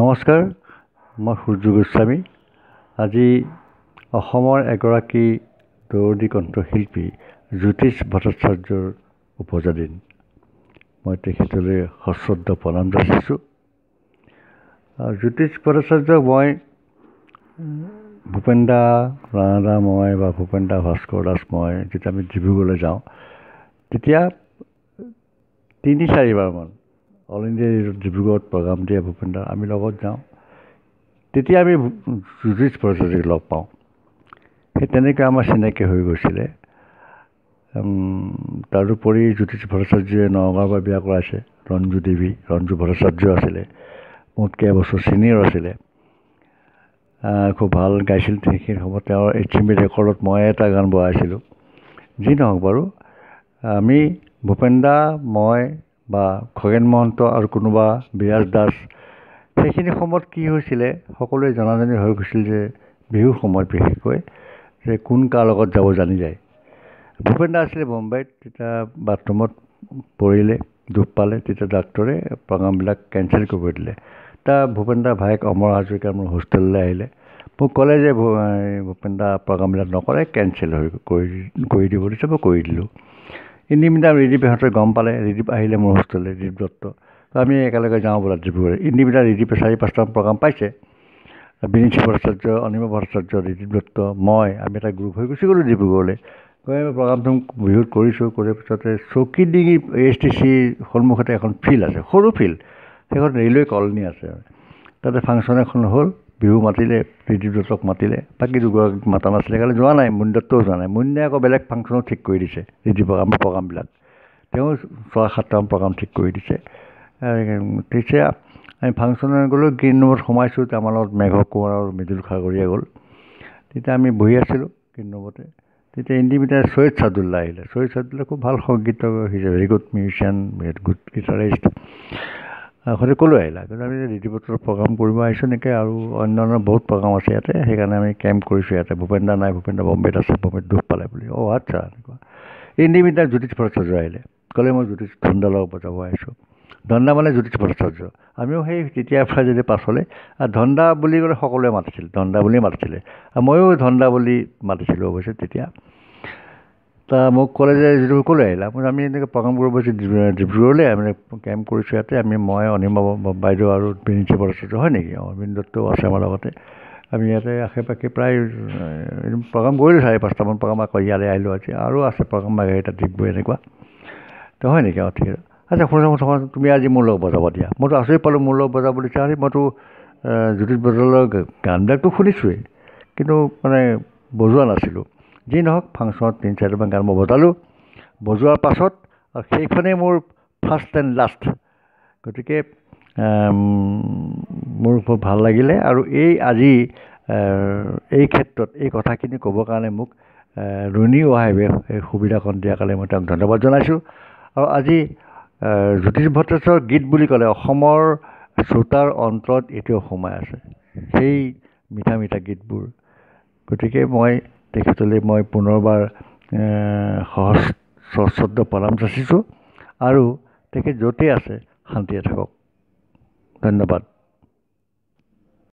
নমস্কাৰ মই সূৰ্য গোস্বামী আজি অসমৰ এগৰাকী দৌৰণি কণ্ঠশিল্পী জ্যোতিষ ভট্টাচাৰ্যৰ উপজাদিন মই তেখেতলৈ সশ্ৰদ্ধ প্ৰণাম জনাইছোঁ জ্যোতিষ ভট্টাচাৰ্য মই ভূপেন্দা ৰাণাদা মই বা ভূপেন্দা ভাস্কৰ দাস মই যেতিয়া আমি ডিব্ৰুগড়লৈ যাওঁ তেতিয়া তিনি চাৰিবাৰমান অল ইণ্ডিয়া ৰেডিঅ'ত ডিব্ৰুগড়ত প্ৰগ্ৰাম দিয়ে ভূপেন্দ্ৰ আমি লগত যাওঁ তেতিয়া আমি জ্যোতিষ প্ৰজাতিক লগ পাওঁ সেই তেনেকৈ আমাৰ চিনাকি হৈ গৈছিলে তাৰোপৰি জ্যোতিষ ভট্টাচাৰ্যই নগাঁৱৰ পৰা বিয়া কৰাইছে ৰঞ্জু দেৱী ৰঞ্জু ভট্টাচাৰ্য আছিলে মোতকৈ এবছৰ ছিনিয়ৰ আছিলে খুব ভাল গাইছিল সেইখিনি সময়ত তেওঁৰ এইচ এম বি ৰেকৰ্ডত মই এটা গান বহাইছিলোঁ যি নহওক বাৰু আমি ভূপেন্দা মই বা খগেন মহন্ত আৰু কোনোবা বিৰাজ দাস সেইখিনি সময়ত কি হৈছিলে সকলোৱে জনাজানি হৈ গৈছিল যে বিহুৰ সময়ত বিশেষকৈ যে কোন কাৰ লগত যাব জানি যায় ভূপেন দা আছিলে বম্বাইত তেতিয়া বাথৰুমত পৰিলে দুখ পালে তেতিয়া ডাক্তৰে প্ৰগ্ৰামবিলাক কেঞ্চেল কৰিব দিলে তাৰ ভূপেন দাৰ ভায়েক অমৰ হাজৰিকা মোৰ হোষ্টেললৈ আহিলে মোক ক'লে যে ভূপেন দা প্ৰগ্ৰামবিলাক নকৰে কেঞ্চেল হৈ কৰি কৰি দিব দিছে মই কৰি দিলোঁ তিনি মিনিট আমি ৰিদীপ সিহঁতে গম পালে ৰিদীপ আহিলে মোৰ হোষ্টেললৈ ৰিদীপ দত্ত তো আমি একেলগে যাওঁ বোলে ডিব্ৰুগড় তিনি মিটাৰ ৰিদীপে চাৰি পাঁচটা প্ৰগ্ৰাম পাইছে বিনীত ভট্টাচাৰ্য অনিম ভট্টাচাৰ্য ৰিদীপ দত্ত মই আমি এটা গ্ৰুপ হৈ গুচি গ'লোঁ ডিব্ৰুগড়লৈ গৈ আমি প্ৰগ্ৰামটো বিহুত কৰিছোঁ কৰাৰ পিছতে চকী ডিঙি এ এছ টি চিৰ সন্মুখতে এখন ফিল্ড আছে সৰু ফিল্ড সেইখন ৰেলৱে কলনী আছে তাতে ফাংচন এখন হ'ল বিহু মাতিলে প্ৰীতি মাতিলে বাকী দুগৰাকীক মতা নাছিলে কাৰণে যোৱা নাই মুন দত্তও যোৱা নাই মুন্যাই আকৌ বেলেগ ফাংচনো ঠিক কৰি দিছে ৰীতি প্ৰগ্ৰাম প্ৰগ্ৰামবিলাক তেওঁ ছয় সাতটামান প্ৰগ্ৰাম ঠিক কৰি দিছে তেতিয়া আমি ফাংচন গ'লোঁ গ্ৰীণ ৰুমত সোমাইছোঁ আমাৰ লগত মেঘ কোঁৱৰ আৰু মৃদুল খাগৰীয়া গ'ল তেতিয়া আমি বহি আছিলোঁ গ্ৰীণ ৰুমতে তেতিয়া ইণ্ডিপেণ্ডেণ্ট চৈয়দ চাদুল্লা আহিলে চৈয়দ চাদুল্লা খুব ভাল সংগীত he's very good musician very good guitarist সকলোৱে আহিলা কিন্তু আমি ৰীতি বতৰ প্ৰগ্ৰাম কৰিব আহিছোঁ এনেকৈ আৰু অন্য অন্য বহুত প্ৰগ্ৰাম আছে ইয়াতে সেইকাৰণে আমি কেম্প কৰিছোঁ ইয়াতে ভূপেন্দ্ৰ নাই ভূপেন্দ্ৰ বম্বেত আছে বম্বেত দুখ পালে বুলি অ' আচ্ছা এনেকুৱা ইণ্ডিমিডিয়াত জ্যোতিষ ভট্টাচাৰ্য আহিলে ক'লে মই জ্যোতিষ ধন্দা লগত বজাব আহিছোঁ ধন্দা মানে জ্যোতিষ ভট্টাচাৰ্য আমিও সেই তেতিয়াৰ পৰা যদি পাছলৈ আৰু ধন্দা বুলি ক'লে সকলোৱে মাতিছিল ধন্দা বুলিয়ে মাতিছিলে আৰু ময়ো ধন্দা বুলি মাতিছিলোঁ অৱশ্যে তেতিয়া তা মোক ক'লে যে যিটো ক'লে আহিলে আপুনি আমি এনেকৈ প্ৰগ্ৰামবোৰ কৰিব ডিব্ৰুগড়লৈ আমি কেম্প কৰিছোঁ ইয়াতে আমি মই অনিম বাইদেউ আৰু বিনীত চিপৰ হয় নেকি অঁ অবিন দত্তও আছে আমাৰ লগতে আমি ইয়াতে আশে পাশে প্ৰায় প্ৰগ্ৰাম কৰিলোঁ চাৰে পাঁচটামান প্ৰগ্ৰাম আকৌ ইয়ালৈ আহিলোঁ আজি আৰু আছে প্ৰগ্ৰাম আহে এটা ডিগবৈ এনেকুৱা তো হয় নেকি অঁ ঠিক আছে আচ্ছা শুনা শুনা থকা তুমি আজি মোৰ লগত বজাব দিয়া মইতো আচৰিত পালোঁ মোৰ লগত বজাব দিছা আৰু মইতো জ্যোতিষ বজালৰ গানবিলাকতো শুনিছোঁৱেই কিন্তু মানে বজোৱা নাছিলোঁ যি নহওক ফাংচনত তিনি চাৰিটামান গান মই বজালোঁ বজোৱাৰ পাছত আৰু সেইখনেই মোৰ ফাৰ্ষ্ট এণ্ড লাষ্ট গতিকে মোৰ খুব ভাল লাগিলে আৰু এই আজি এই ক্ষেত্ৰত এই কথাখিনি ক'বৰ কাৰণে মোক ৰুণী ৱাহেবে এই সুবিধাকণ দিয়াৰ কাৰণে মই তেওঁক ধন্যবাদ জনাইছোঁ আৰু আজি জ্যোতিষ ভট্টাচাৰ্যৰ গীত বুলি ক'লে অসমৰ শ্ৰোতাৰ অন্তৰত এতিয়াও সোমাই আছে সেই মিঠা মিঠা গীতবোৰ গতিকে মই তেখেতলৈ মই পুনৰবাৰ সহজ স্বচ্ছদ্দ প্ৰণাম যাচিছোঁ আৰু তেখেত য'তেই আছে শান্তিৰে থাকক ধন্যবাদ